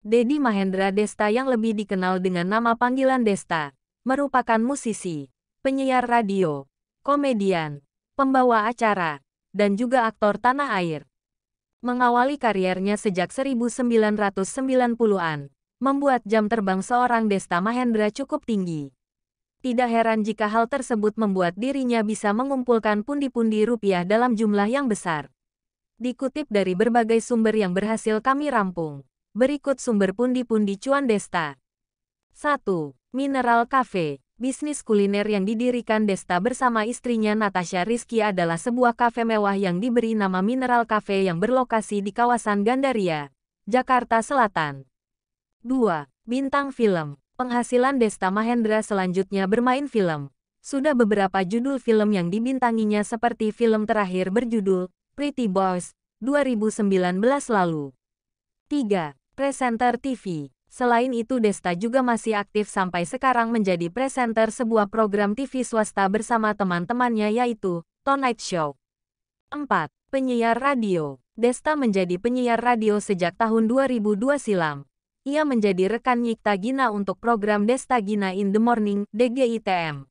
Dedi Mahendra Desta yang lebih dikenal dengan nama panggilan Desta, merupakan musisi, penyiar radio, komedian, pembawa acara, dan juga aktor tanah air. Mengawali karirnya sejak 1990-an, membuat jam terbang seorang Desta Mahendra cukup tinggi. Tidak heran jika hal tersebut membuat dirinya bisa mengumpulkan pundi-pundi rupiah dalam jumlah yang besar. Dikutip dari berbagai sumber yang berhasil kami rampung. Berikut sumber pundi-pundi cuan Desta. 1. Mineral Cafe Bisnis kuliner yang didirikan Desta bersama istrinya Natasha Rizky adalah sebuah kafe mewah yang diberi nama Mineral Cafe yang berlokasi di kawasan Gandaria, Jakarta Selatan. 2. Bintang film Penghasilan Desta Mahendra selanjutnya bermain film. Sudah beberapa judul film yang dibintanginya seperti film terakhir berjudul Pretty Boys 2019 lalu. 3 presenter TV. Selain itu Desta juga masih aktif sampai sekarang menjadi presenter sebuah program TV swasta bersama teman-temannya yaitu Tonight Show. 4. Penyiar radio. Desta menjadi penyiar radio sejak tahun 2002 silam. Ia menjadi rekan Nyikta Gina untuk program Desta Gina in the Morning, DGITM.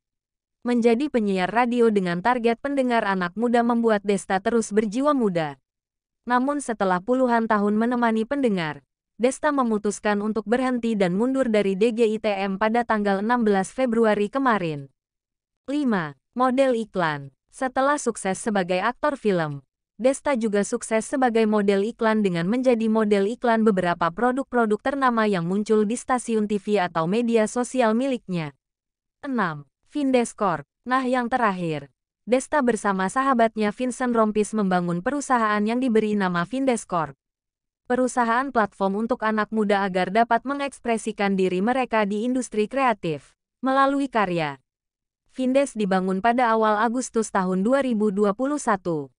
Menjadi penyiar radio dengan target pendengar anak muda membuat Desta terus berjiwa muda. Namun setelah puluhan tahun menemani pendengar, Desta memutuskan untuk berhenti dan mundur dari DGITM pada tanggal 16 Februari kemarin. 5. Model iklan Setelah sukses sebagai aktor film, Desta juga sukses sebagai model iklan dengan menjadi model iklan beberapa produk-produk ternama yang muncul di stasiun TV atau media sosial miliknya. 6. Vindescore Nah yang terakhir, Desta bersama sahabatnya Vincent Rompis membangun perusahaan yang diberi nama Vindescore perusahaan platform untuk anak muda agar dapat mengekspresikan diri mereka di industri kreatif melalui karya. Findes dibangun pada awal Agustus tahun 2021.